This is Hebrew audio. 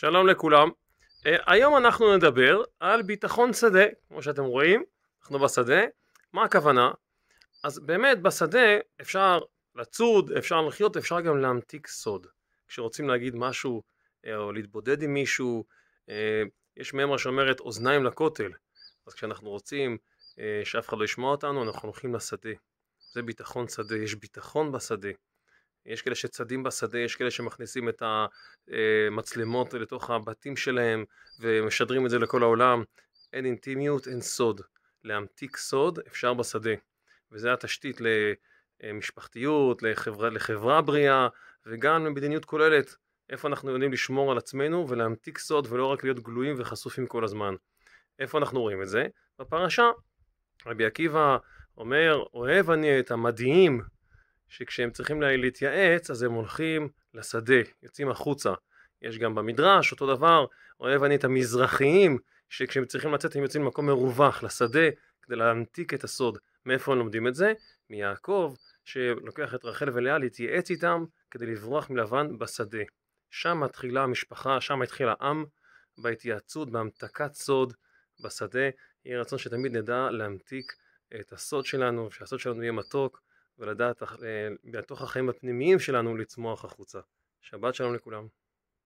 שלום לכולם. Uh, היום אנחנו נדבר על ביטחון שדה, כמו שאתם רואים, אנחנו בשדה. מה הכוונה? אז באמת בשדה אפשר לצוד, אפשר לחיות, אפשר גם להמתיק סוד. כשרוצים להגיד משהו אה, או להתבודד עם מישהו, uh, יש מימר שאומרת אוזניים לכותל. אז כשאנחנו רוצים uh, שאף אחד לא ישמע אותנו, אנחנו הולכים לשדה. זה ביטחון שדה, יש ביטחון בשדה. יש כאלה שצדים בשדה, יש כאלה שמכניסים את המצלמות אה, לתוך הבתים שלהם ומשדרים את זה לכל העולם. אין אינטימיות, אין סוד. להמתיק סוד אפשר בשדה. וזה התשתית למשפחתיות, לחברה, לחברה בריאה, וגם למדיניות כוללת, איפה אנחנו יודעים לשמור על עצמנו ולהמתיק סוד ולא רק להיות גלויים וחשופים כל הזמן. איפה אנחנו רואים את זה? בפרשה. רבי עקיבא אומר, אוהב אני את המדהים שכשהם צריכים להתייעץ אז הם הולכים לשדה, יוצאים החוצה. יש גם במדרש אותו דבר, אוהב אני את המזרחיים, שכשהם צריכים לצאת הם יוצאים למקום מרווח, לשדה, כדי להמתיק את הסוד. מאיפה הם לומדים את זה? מיעקב, שלוקח את רחל ולאה להתייעץ איתם כדי לברוח מלבן בשדה. שם מתחילה המשפחה, שם התחיל העם, בהתייעצות, בהמתקת סוד בשדה. יהיה רצון שתמיד נדע להמתיק את הסוד שלנו, שהסוד שלנו יהיה מתוק, ולדעת מתוך אה, החיים הפנימיים שלנו לצמוח החוצה. שבת שלום לכולם.